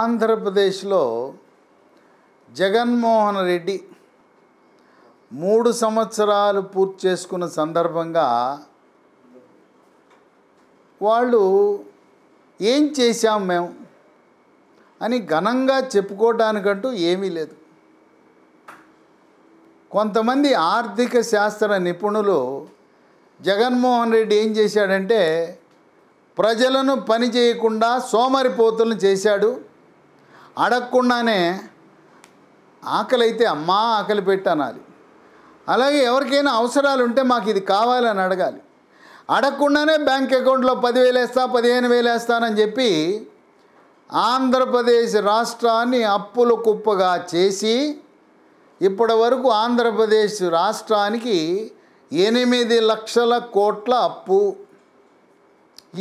ఆంధ్రప్రదేశ్లో జగన్మోహన్ రెడ్డి మూడు సంవత్సరాలు పూర్తి చేసుకున్న సందర్భంగా వాళ్ళు ఏం చేశాం మేము అని ఘనంగా చెప్పుకోవడానికంటూ ఏమీ లేదు కొంతమంది ఆర్థిక శాస్త్ర నిపుణులు జగన్మోహన్ రెడ్డి ఏం చేశాడంటే ప్రజలను పని చేయకుండా సోమరిపోతులను చేశాడు అడగకుండానే ఆకలి అయితే అమ్మా ఆకలి పెట్టనాలి అలాగే ఎవరికైనా అవసరాలు ఉంటే మాకు ఇది కావాలని అడగాలి అడగకుండానే బ్యాంక్ అకౌంట్లో పదివేలు వేస్తా పదిహేను వేలు వేస్తానని చెప్పి ఆంధ్రప్రదేశ్ రాష్ట్రాన్ని అప్పుల కుప్పగా చేసి ఇప్పటి వరకు ఆంధ్రప్రదేశ్ రాష్ట్రానికి ఎనిమిది లక్షల కోట్ల అప్పు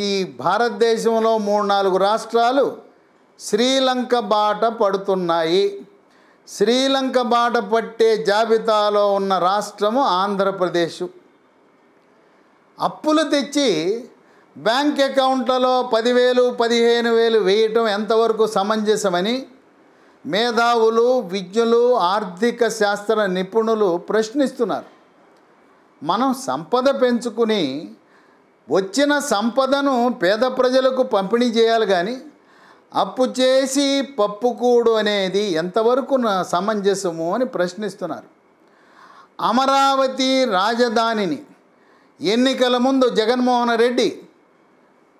ఈ భారతదేశంలో మూడు నాలుగు రాష్ట్రాలు శ్రీలంక బాట పడుతున్నాయి శ్రీలంక బాట పట్టే జాబితాలో ఉన్న రాష్ట్రము ఆంధ్రప్రదేశ్ అప్పులు తెచ్చి బ్యాంక్ అకౌంట్లలో పదివేలు పదిహేను వేలు వేయటం ఎంతవరకు సమంజసమని మేధావులు విజ్ఞులు ఆర్థిక శాస్త్ర నిపుణులు ప్రశ్నిస్తున్నారు మనం సంపద పెంచుకుని వచ్చిన సంపదను పేద ప్రజలకు పంపిణీ చేయాలి కానీ అప్పు చేసి పప్పుకూడు అనేది ఎంతవరకు సమంజసము అని ప్రశ్నిస్తున్నారు అమరావతి రాజధానిని ఎన్నికల ముందు జగన్మోహన్ రెడ్డి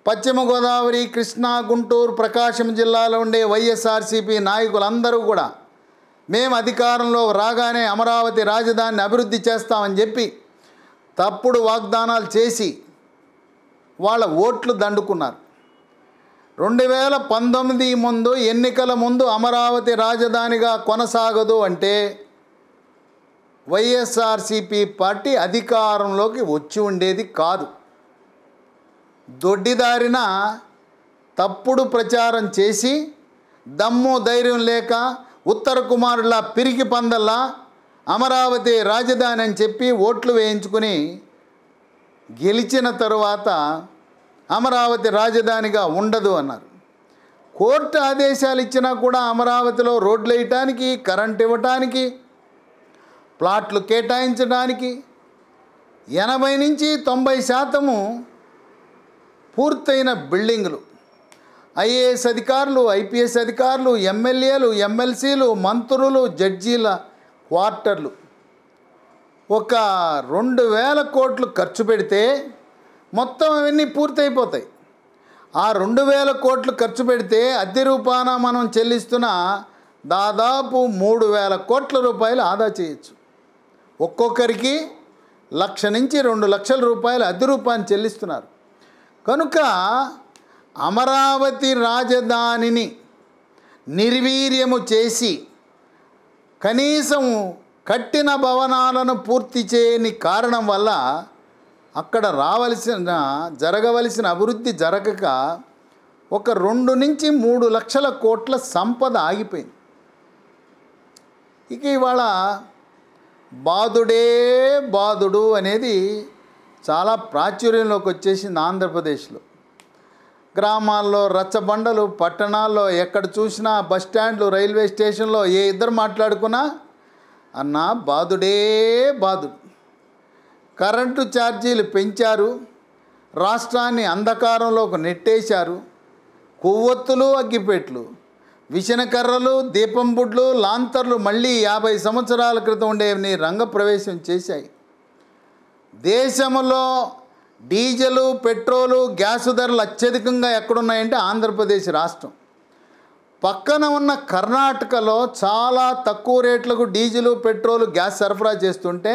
పశ్చిమ గోదావరి కృష్ణా గుంటూరు ప్రకాశం జిల్లాలో ఉండే వైఎస్ఆర్సీపీ నాయకులందరూ కూడా మేము అధికారంలో రాగానే అమరావతి రాజధానిని అభివృద్ధి చేస్తామని చెప్పి తప్పుడు వాగ్దానాలు చేసి వాళ్ళ ఓట్లు దండుకున్నారు రెండు వేల పంతొమ్మిది ముందు ఎన్నికల ముందు అమరావతి రాజధానిగా కొనసాగదు అంటే వైఎస్ఆర్సిపి పార్టీ అధికారంలోకి వచ్చి ఉండేది కాదు దొడ్డిదారిన తప్పుడు ప్రచారం చేసి దమ్ము ధైర్యం లేక ఉత్తర కుమారుల పిరికి పందల్లా అమరావతి రాజధాని అని చెప్పి ఓట్లు వేయించుకుని గెలిచిన తరువాత అమరావతి రాజధానిగా ఉండదు అన్నారు కోర్టు ఆదేశాలు ఇచ్చినా కూడా అమరావతిలో రోడ్లు వేయటానికి కరెంట్ ఇవ్వటానికి ప్లాట్లు కేటాయించడానికి ఎనభై నుంచి తొంభై శాతము పూర్తయిన బిల్డింగులు ఐఏఎస్ అధికారులు ఐపీఎస్ అధికారులు ఎమ్మెల్యేలు ఎమ్మెల్సీలు మంత్రులు జడ్జీల క్వార్టర్లు ఒక రెండు వేల కోట్లు ఖర్చు పెడితే మొత్తం అవన్నీ పూర్తయిపోతాయి ఆ రెండు వేల కోట్లు ఖర్చు పెడితే అద్దె రూపాన మనం చెల్లిస్తున్న దాదాపు మూడు వేల కోట్ల రూపాయలు ఆదా చేయొచ్చు ఒక్కొక్కరికి లక్ష నుంచి రెండు లక్షల రూపాయలు అద్దె రూపాన్ని చెల్లిస్తున్నారు కనుక అమరావతి రాజధానిని నిర్వీర్యము చేసి కనీసం కట్టిన భవనాలను పూర్తి చేయని కారణం వల్ల అక్కడ రావలసిన జరగవలసిన అభివృద్ధి జరగక ఒక రెండు నుంచి మూడు లక్షల కోట్ల సంపద ఆగిపోయింది ఇక ఇవాళ బాధుడే బాధుడు అనేది చాలా ప్రాచుర్యంలోకి వచ్చేసింది ఆంధ్రప్రదేశ్లో గ్రామాల్లో రచ్చబండలు పట్టణాల్లో ఎక్కడ చూసినా బస్ స్టాండ్లు రైల్వే స్టేషన్లో ఏ ఇద్దరు మాట్లాడుకున్నా అన్న బాధుడే బాధుడు కరెంటు ఛార్జీలు పెంచారు రాష్ట్రాన్ని అంధకారంలోకి నెట్టేశారు కొవ్వొత్తులు అగ్గిపెట్లు విషనకర్రలు దీపం బుడ్లు లాంతర్లు మళ్ళీ యాభై సంవత్సరాల క్రితం ఉండేవి రంగప్రవేశం చేశాయి దేశంలో డీజిలు పెట్రోలు గ్యాసు ధరలు అత్యధికంగా ఎక్కడున్నాయంటే ఆంధ్రప్రదేశ్ రాష్ట్రం పక్కన ఉన్న కర్ణాటకలో చాలా తక్కువ రేట్లకు డీజిలు పెట్రోలు గ్యాస్ సరఫరా చేస్తుంటే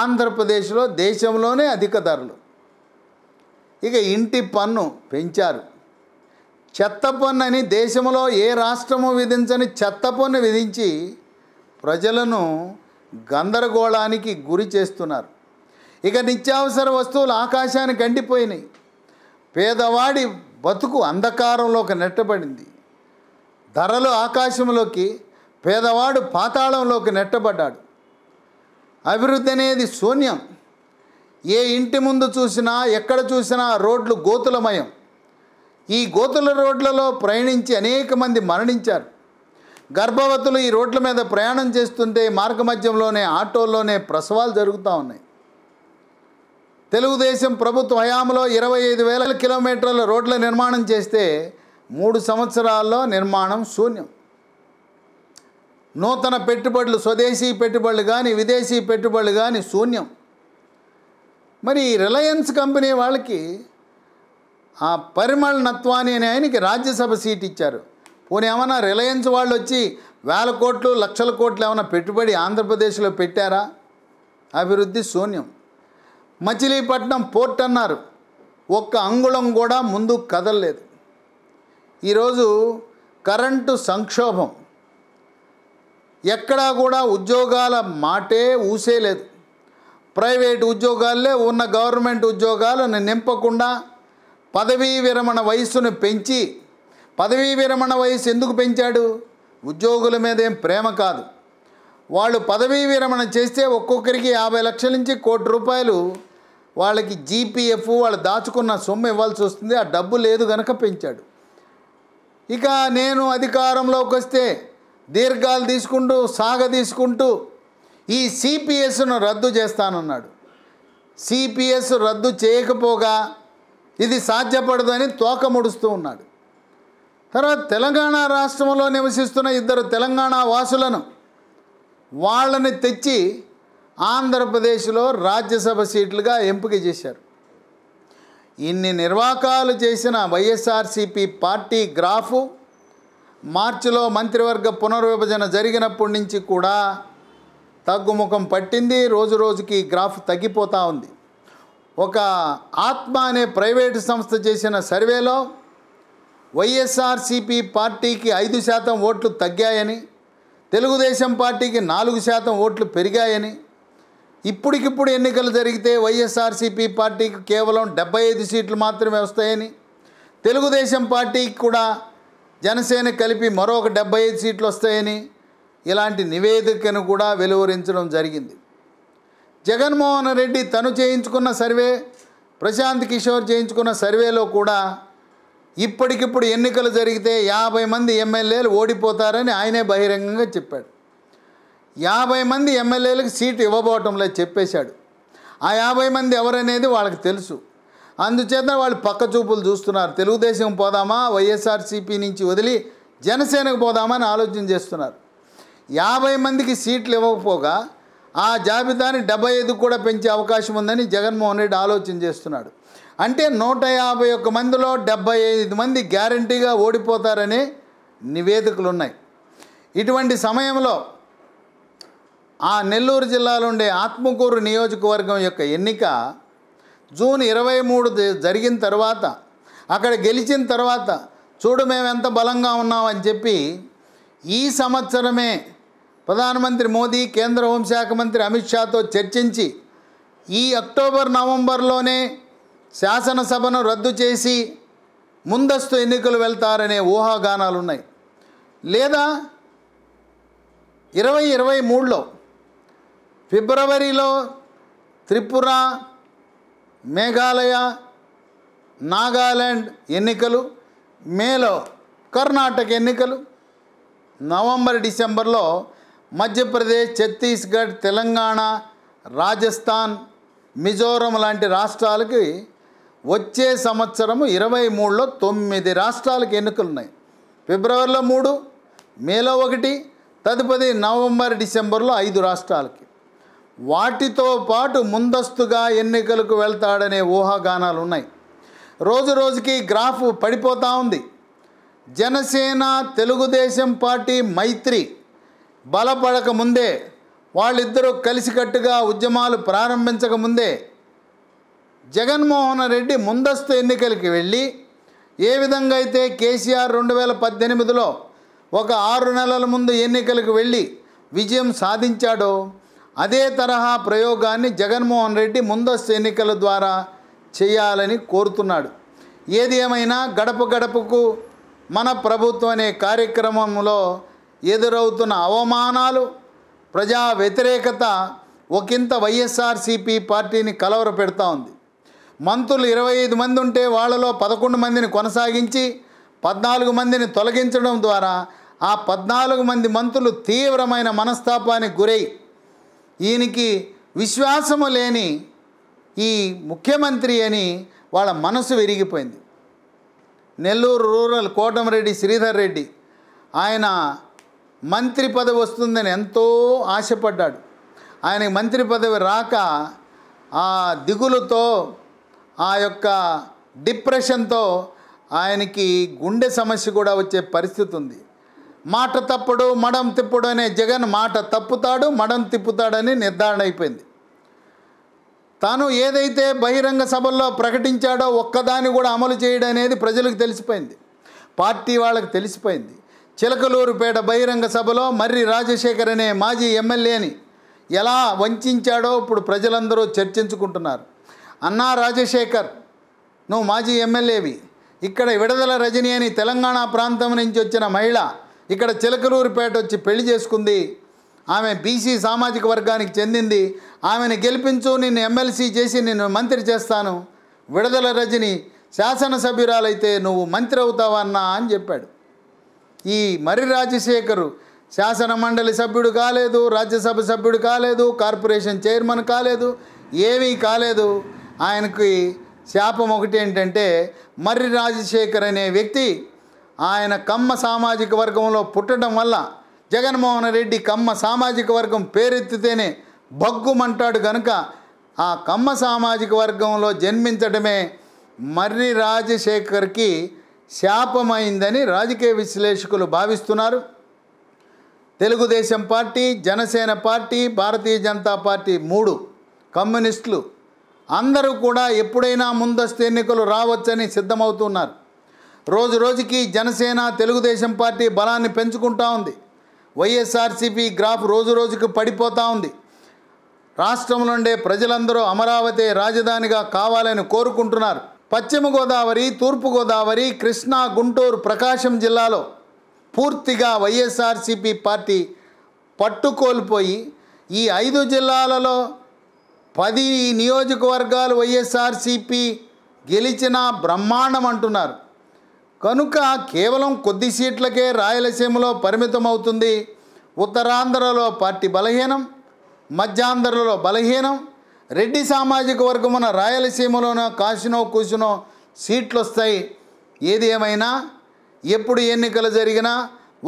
ఆంధ్రప్రదేశ్లో దేశంలోనే అధిక ధరలు ఇక ఇంటి పన్ను పెంచారు చెత్త పన్ను అని దేశంలో ఏ రాష్ట్రము విధించని చెత్త పన్ను విధించి ప్రజలను గందరగోళానికి గురి చేస్తున్నారు ఇక నిత్యావసర వస్తువులు ఆకాశానికి అంటిపోయినాయి పేదవాడి బతుకు అంధకారంలోకి నెట్టబడింది ధరలు ఆకాశంలోకి పేదవాడు పాతాళంలోకి నెట్టబడ్డాడు అభివృద్ధి అనేది శూన్యం ఏ ఇంటి ముందు చూసినా ఎక్కడ చూసినా రోడ్లు గోతులమయం ఈ గోతుల రోడ్లలో ప్రయాణించి అనేక మంది మరణించారు గర్భవతులు ఈ రోడ్ల మీద ప్రయాణం చేస్తుంటే మార్గమధ్యంలోనే ఆటోల్లోనే ప్రసవాలు జరుగుతూ ఉన్నాయి తెలుగుదేశం ప్రభుత్వ హయాంలో ఇరవై ఐదు వేల కిలోమీటర్ల రోడ్ల నిర్మాణం చేస్తే మూడు సంవత్సరాల్లో నిర్మాణం శూన్యం నూతన పెట్టుబడులు స్వదేశీ పెట్టుబడులు కానీ విదేశీ పెట్టుబడులు కానీ శూన్యం మరి రిలయన్స్ కంపెనీ వాళ్ళకి ఆ పరిమళనత్వాన్ని అనే ఆయనకి రాజ్యసభ సీట్ ఇచ్చారు పోనీ ఏమైనా రిలయన్స్ వాళ్ళు వచ్చి వేల కోట్లు లక్షల కోట్లు ఏమైనా పెట్టుబడి ఆంధ్రప్రదేశ్లో పెట్టారా అభివృద్ధి శూన్యం మచిలీపట్నం పోర్ట్ అన్నారు ఒక్క అంగుళం కూడా ముందు కదలలేదు ఈరోజు కరెంటు సంక్షోభం ఎక్కడా కూడా ఉద్యోగాల మాటే ఊసే లేదు ప్రైవేట్ ఉద్యోగాల్లో ఉన్న గవర్నమెంట్ ఉద్యోగాలను నింపకుండా పదవీ విరమణ వయస్సును పెంచి పదవీ విరమణ వయసు ఎందుకు పెంచాడు ఉద్యోగుల మీద ఏం ప్రేమ కాదు వాళ్ళు పదవీ విరమణ చేస్తే ఒక్కొక్కరికి యాభై లక్షల నుంచి కోటి రూపాయలు వాళ్ళకి జీపీఎఫ్ వాళ్ళు దాచుకున్న సొమ్ము ఇవ్వాల్సి వస్తుంది ఆ డబ్బు లేదు కనుక పెంచాడు ఇక నేను అధికారంలోకి వస్తే దీర్ఘాలు తీసుకుంటూ సాగ తీసుకుంటూ ఈ సిపిఎస్ను రద్దు చేస్తానన్నాడు సిపిఎస్ రద్దు చేయకపోగా ఇది సాధ్యపడదని తోక ముడుస్తూ ఉన్నాడు తర్వాత తెలంగాణ రాష్ట్రంలో నివసిస్తున్న ఇద్దరు తెలంగాణ వాసులను వాళ్ళని తెచ్చి ఆంధ్రప్రదేశ్లో రాజ్యసభ సీట్లుగా ఎంపిక చేశారు ఇన్ని నిర్వాకాలు చేసిన వైఎస్ఆర్సీపీ పార్టీ గ్రాఫు మార్చిలో మంత్రివర్గ పునర్విభజన జరిగినప్పటి నుంచి కూడా తగ్గుముఖం పట్టింది రోజు రోజుకి గ్రాఫ్ తగ్గిపోతూ ఉంది ఒక ఆత్మ అనే ప్రైవేటు సంస్థ చేసిన సర్వేలో వైఎస్ఆర్సిపి పార్టీకి ఐదు శాతం ఓట్లు తగ్గాయని తెలుగుదేశం పార్టీకి నాలుగు శాతం ఓట్లు పెరిగాయని ఇప్పటికిప్పుడు ఎన్నికలు జరిగితే వైఎస్ఆర్సీపీ పార్టీకి కేవలం డెబ్బై ఐదు సీట్లు మాత్రమే వస్తాయని తెలుగుదేశం పార్టీకి కూడా జనసేన కలిపి మరొక డెబ్బై ఐదు సీట్లు వస్తాయని ఇలాంటి నివేదికను కూడా వెలువరించడం జరిగింది జగన్మోహన్ రెడ్డి తను చేయించుకున్న సర్వే ప్రశాంత్ కిషోర్ చేయించుకున్న సర్వేలో కూడా ఇప్పటికిప్పుడు ఎన్నికలు జరిగితే యాభై మంది ఎమ్మెల్యేలు ఓడిపోతారని ఆయనే బహిరంగంగా చెప్పాడు యాభై మంది ఎమ్మెల్యేలకు సీటు ఇవ్వబోవటంలో చెప్పేశాడు ఆ యాభై మంది ఎవరనేది వాళ్ళకి తెలుసు అందుచేత వాళ్ళు పక్క చూపులు చూస్తున్నారు తెలుగుదేశం పోదామా వైఎస్ఆర్సీపీ నుంచి వదిలి జనసేనకు పోదామా అని ఆలోచన చేస్తున్నారు యాభై మందికి సీట్లు ఇవ్వకపోగా ఆ జాబితాని డెబ్బై ఐదుకు కూడా పెంచే అవకాశం ఉందని జగన్మోహన్ రెడ్డి ఆలోచన చేస్తున్నాడు అంటే నూట యాభై ఒక్క మందిలో డెబ్బై ఐదు మంది గ్యారంటీగా ఓడిపోతారనే నివేదికలు ఉన్నాయి ఇటువంటి సమయంలో ఆ నెల్లూరు జిల్లాలో ఉండే ఆత్మకూరు నియోజకవర్గం యొక్క ఎన్నిక జూన్ ఇరవై మూడు జరిగిన తర్వాత అక్కడ గెలిచిన తర్వాత చూడు మేము ఎంత బలంగా ఉన్నామని చెప్పి ఈ సంవత్సరమే ప్రధానమంత్రి మోదీ కేంద్ర హోంశాఖ మంత్రి అమిత్ షాతో చర్చించి ఈ అక్టోబర్ నవంబర్లోనే శాసనసభను రద్దు చేసి ముందస్తు ఎన్నికలు వెళ్తారనే ఊహాగానాలు ఉన్నాయి లేదా ఇరవై ఇరవై మూడులో ఫిబ్రవరిలో త్రిపుర మేఘాలయ నాగాల్యాండ్ ఎన్నికలు మేలో కర్ణాటక ఎన్నికలు నవంబర్ డిసెంబర్లో మధ్యప్రదేశ్ ఛత్తీస్గఢ్ తెలంగాణ రాజస్థాన్ మిజోరం లాంటి రాష్ట్రాలకి వచ్చే సంవత్సరము ఇరవై మూడులో తొమ్మిది రాష్ట్రాలకు ఎన్నికలు ఉన్నాయి ఫిబ్రవరిలో మూడు మేలో ఒకటి తదుపరి నవంబర్ డిసెంబర్లో ఐదు రాష్ట్రాలకి వాటితో పాటు ముందస్తుగా ఎన్నికలకు వెళ్తాడనే ఊహాగానాలు ఉన్నాయి రోజు రోజుకి గ్రాఫ్ పడిపోతూ ఉంది జనసేన తెలుగుదేశం పార్టీ మైత్రి బలపడక ముందే వాళ్ళిద్దరూ కలిసికట్టుగా ఉద్యమాలు ప్రారంభించక ముందే జగన్మోహన్ రెడ్డి ముందస్తు ఎన్నికలకి వెళ్ళి ఏ విధంగా అయితే కేసీఆర్ రెండు వేల పద్దెనిమిదిలో ఒక ఆరు నెలల ముందు ఎన్నికలకు వెళ్ళి విజయం సాధించాడో అదే తరహా ప్రయోగాన్ని జగన్మోహన్ రెడ్డి ముందస్తు ఎన్నికల ద్వారా చేయాలని కోరుతున్నాడు ఏది ఏమైనా గడప గడపకు మన ప్రభుత్వం అనే కార్యక్రమంలో ఎదురవుతున్న అవమానాలు ప్రజా వ్యతిరేకత ఒకంత వైఎస్ఆర్సీపీ పార్టీని కలవర పెడతా ఉంది మంత్రులు ఇరవై ఐదు మంది ఉంటే వాళ్ళలో పదకొండు మందిని కొనసాగించి పద్నాలుగు మందిని తొలగించడం ద్వారా ఆ పద్నాలుగు మంది మంత్రులు తీవ్రమైన మనస్తాపానికి గురై ఈయనకి విశ్వాసము లేని ఈ ముఖ్యమంత్రి అని వాళ్ళ మనసు విరిగిపోయింది నెల్లూరు రూరల్ కోటమరెడ్డి శ్రీధర్ రెడ్డి ఆయన మంత్రి పదవి వస్తుందని ఎంతో ఆశపడ్డాడు ఆయన మంత్రి పదవి రాక ఆ దిగులుతో ఆ యొక్క డిప్రెషన్తో ఆయనకి గుండె సమస్య కూడా వచ్చే పరిస్థితి ఉంది మాట తప్పుడు మడం తిప్పుడు అనే జగన్ మాట తప్పుతాడు మడం తిప్పుతాడని నిర్ధారణ అయిపోయింది తాను ఏదైతే బహిరంగ సభల్లో ప్రకటించాడో ఒక్కదాన్ని కూడా అమలు చేయడం అనేది ప్రజలకు తెలిసిపోయింది పార్టీ వాళ్ళకి తెలిసిపోయింది చిలకలూరుపేట బహిరంగ సభలో మర్రి రాజశేఖర్ అనే మాజీ ఎమ్మెల్యేని ఎలా వంచాడో ఇప్పుడు ప్రజలందరూ చర్చించుకుంటున్నారు అన్నా రాజశేఖర్ నువ్వు మాజీ ఎమ్మెల్యేవి ఇక్కడ విడదల రజని అని తెలంగాణ ప్రాంతం నుంచి వచ్చిన మహిళ ఇక్కడ చిలకలూరుపేట వచ్చి పెళ్లి చేసుకుంది ఆమె బీసీ సామాజిక వర్గానికి చెందింది ఆమెను గెలిపించు నిన్ను ఎమ్మెల్సీ చేసి నిన్ను మంత్రి చేస్తాను విడుదల రజని శాసనసభ్యురాలైతే నువ్వు మంత్రి అవుతావన్నా అని చెప్పాడు ఈ మరి రాజశేఖరు శాసన మండలి సభ్యుడు కాలేదు రాజ్యసభ సభ్యుడు కాలేదు కార్పొరేషన్ చైర్మన్ కాలేదు ఏమీ కాలేదు ఆయనకి శాపం ఒకటి ఏంటంటే మర్రి రాజశేఖర్ అనే వ్యక్తి ఆయన కమ్మ సామాజిక వర్గంలో పుట్టడం వల్ల జగన్మోహన్ రెడ్డి కమ్మ సామాజిక వర్గం పేరెత్తితేనే బగ్గుమంటాడు కనుక ఆ కమ్మ సామాజిక వర్గంలో జన్మించడమే మర్రి రాజశేఖర్కి శాపమైందని రాజకీయ విశ్లేషకులు భావిస్తున్నారు Telugu Desam party Janasena party Bharatiya Janata party మూడు కమ్యూనిస్టులు అందరూ కూడా ఎప్పుడైనా ముందస్తు ఎన్నికలు రావచ్చని సిద్ధమవుతున్నారు రోజు రోజుకి జనసేన తెలుగుదేశం పార్టీ బలాన్ని పెంచుకుంటా ఉంది వైఎస్ఆర్సీపీ గ్రాఫ్ రోజు రోజుకు పడిపోతూ ఉంది రాష్ట్రంలోండే ప్రజలందరూ అమరావతి రాజధానిగా కావాలని కోరుకుంటున్నారు పశ్చిమ గోదావరి తూర్పు గోదావరి కృష్ణా గుంటూరు ప్రకాశం జిల్లాలో పూర్తిగా వైఎస్ఆర్సీపీ పార్టీ పట్టుకోల్పోయి ఈ ఐదు జిల్లాలలో పది నియోజకవర్గాలు వైఎస్ఆర్సీపీ గెలిచిన బ్రహ్మాండం అంటున్నారు కనుక కేవలం కొద్ది సీట్లకే రాయలసీమలో పరిమితమవుతుంది ఉత్తరాంధ్రలో పార్టీ బలహీనం మధ్యాంధ్రలో బలహీనం రెడ్డి సామాజిక వర్గమున రాయలసీమలోనో కాసినో కూసినో సీట్లు వస్తాయి ఏది ఏమైనా ఎప్పుడు ఎన్నికలు జరిగినా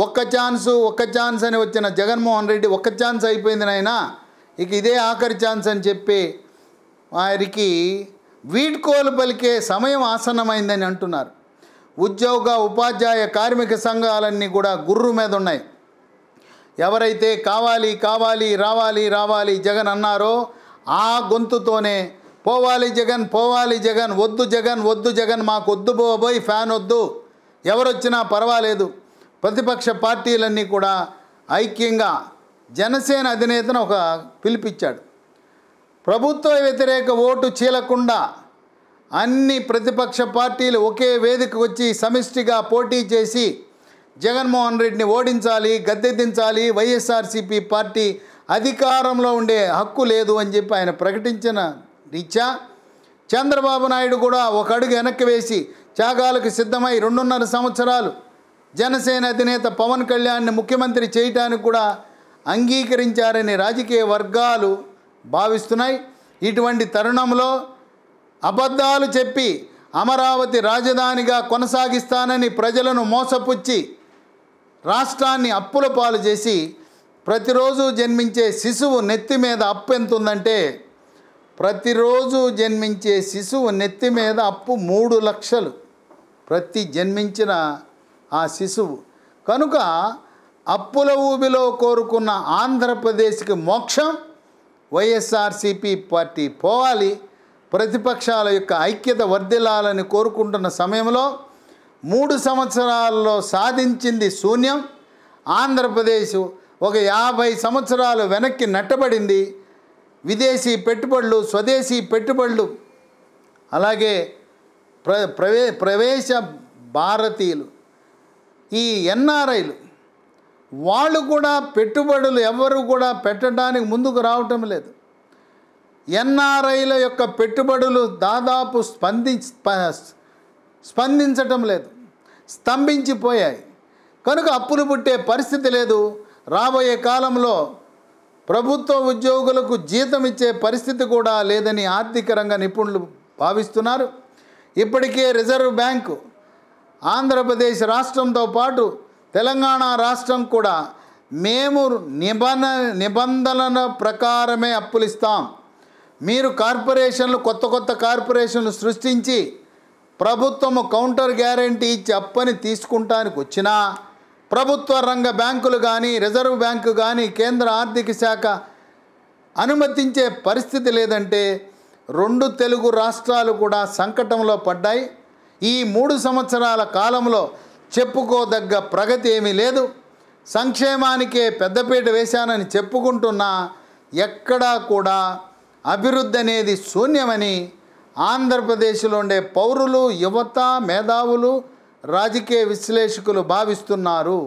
ఒక్క ఛాన్సు ఒక్క ఛాన్స్ అని వచ్చిన జగన్మోహన్ రెడ్డి ఒక్క ఛాన్స్ అయిపోయింది నాయన ఇక ఇదే ఆఖరి ఛాన్స్ అని చెప్పి వారికి వీడ్కోలు పలికే సమయం ఆసన్నమైందని అంటున్నారు ఉద్యోగ ఉపాధ్యాయ కార్మిక సంఘాలన్నీ కూడా గుర్రు మీద ఉన్నాయి ఎవరైతే కావాలి కావాలి రావాలి రావాలి జగన్ అన్నారో ఆ గొంతుతోనే పోవాలి జగన్ పోవాలి జగన్ వద్దు జగన్ వద్దు జగన్ మాకు వద్దు పోబోయి ఫ్యాన్ వద్దు ఎవరొచ్చినా పర్వాలేదు ప్రతిపక్ష పార్టీలన్నీ కూడా ఐక్యంగా జనసేన అధినేతను ఒక పిలిపించాడు ప్రభుత్వ వ్యతిరేక ఓటు చీలకుండా అన్ని ప్రతిపక్ష పార్టీలు ఒకే వేదికకు వచ్చి సమిష్టిగా పోటీ చేసి జగన్మోహన్ రెడ్డిని ఓడించాలి గద్దెదించాలి వైఎస్ఆర్సీపీ పార్టీ అధికారంలో ఉండే హక్కు లేదు అని చెప్పి ఆయన ప్రకటించిన రీత్యా చంద్రబాబు నాయుడు కూడా ఒక అడుగు వెనక్కి వేసి త్యాగాలకు సిద్ధమై రెండున్నర సంవత్సరాలు జనసేన అధినేత పవన్ కళ్యాణ్ని ముఖ్యమంత్రి చేయటానికి కూడా అంగీకరించారని రాజకీయ వర్గాలు భావిస్తున్నాయి ఇటువంటి తరుణంలో అబద్ధాలు చెప్పి అమరావతి రాజధానిగా కొనసాగిస్తానని ప్రజలను మోసపుచ్చి రాష్ట్రాన్ని అప్పుల పాలు చేసి ప్రతిరోజు జన్మించే శిశువు నెత్తి మీద అప్పు ఎంతుందంటే ప్రతిరోజు జన్మించే శిశువు నెత్తి మీద అప్పు మూడు లక్షలు ప్రతి జన్మించిన ఆ శిశువు కనుక అప్పుల ఊబిలో కోరుకున్న ఆంధ్రప్రదేశ్కి మోక్షం వైఎస్ఆర్సిపి పార్టీ పోవాలి ప్రతిపక్షాల యొక్క ఐక్యత వర్ధిల్లాలని కోరుకుంటున్న సమయంలో మూడు సంవత్సరాల్లో సాధించింది శూన్యం ఆంధ్రప్రదేశ్ ఒక యాభై సంవత్సరాలు వెనక్కి నట్టబడింది విదేశీ పెట్టుబడులు స్వదేశీ పెట్టుబడులు అలాగే ప్ర ప్రవే ప్రవేశ భారతీయులు ఈ ఎన్ఆర్ఐలు వాళ్ళు కూడా పెట్టుబడులు ఎవరు కూడా పెట్టడానికి ముందుకు రావటం లేదు ఎన్ఆర్ఐల యొక్క పెట్టుబడులు దాదాపు స్పంది స్పందించటం లేదు స్తంభించిపోయాయి కనుక అప్పులు పుట్టే పరిస్థితి లేదు రాబోయే కాలంలో ప్రభుత్వ ఉద్యోగులకు జీతం ఇచ్చే పరిస్థితి కూడా లేదని ఆర్థిక రంగ నిపుణులు భావిస్తున్నారు ఇప్పటికే రిజర్వ్ బ్యాంకు ఆంధ్రప్రదేశ్ రాష్ట్రంతో పాటు తెలంగాణ రాష్ట్రం కూడా మేము నిబంధన నిబంధనల ప్రకారమే అప్పులిస్తాం మీరు కార్పొరేషన్లు కొత్త కొత్త కార్పొరేషన్లు సృష్టించి ప్రభుత్వము కౌంటర్ గ్యారంటీ ఇచ్చి అప్పని తీసుకుంటానికి వచ్చినా ప్రభుత్వ రంగ బ్యాంకులు కానీ రిజర్వ్ బ్యాంకు కానీ కేంద్ర ఆర్థిక శాఖ అనుమతించే పరిస్థితి లేదంటే రెండు తెలుగు రాష్ట్రాలు కూడా సంకటంలో పడ్డాయి ఈ మూడు సంవత్సరాల కాలంలో చెప్పుకోదగ్గ ప్రగతి ఏమీ లేదు సంక్షేమానికే పెద్దపీట వేశానని చెప్పుకుంటున్నా ఎక్కడా కూడా అభివృద్ధి అనేది శూన్యమని ఆంధ్రప్రదేశ్లో ఉండే పౌరులు యువత మేధావులు రాజకీయ విశ్లేషకులు భావిస్తున్నారు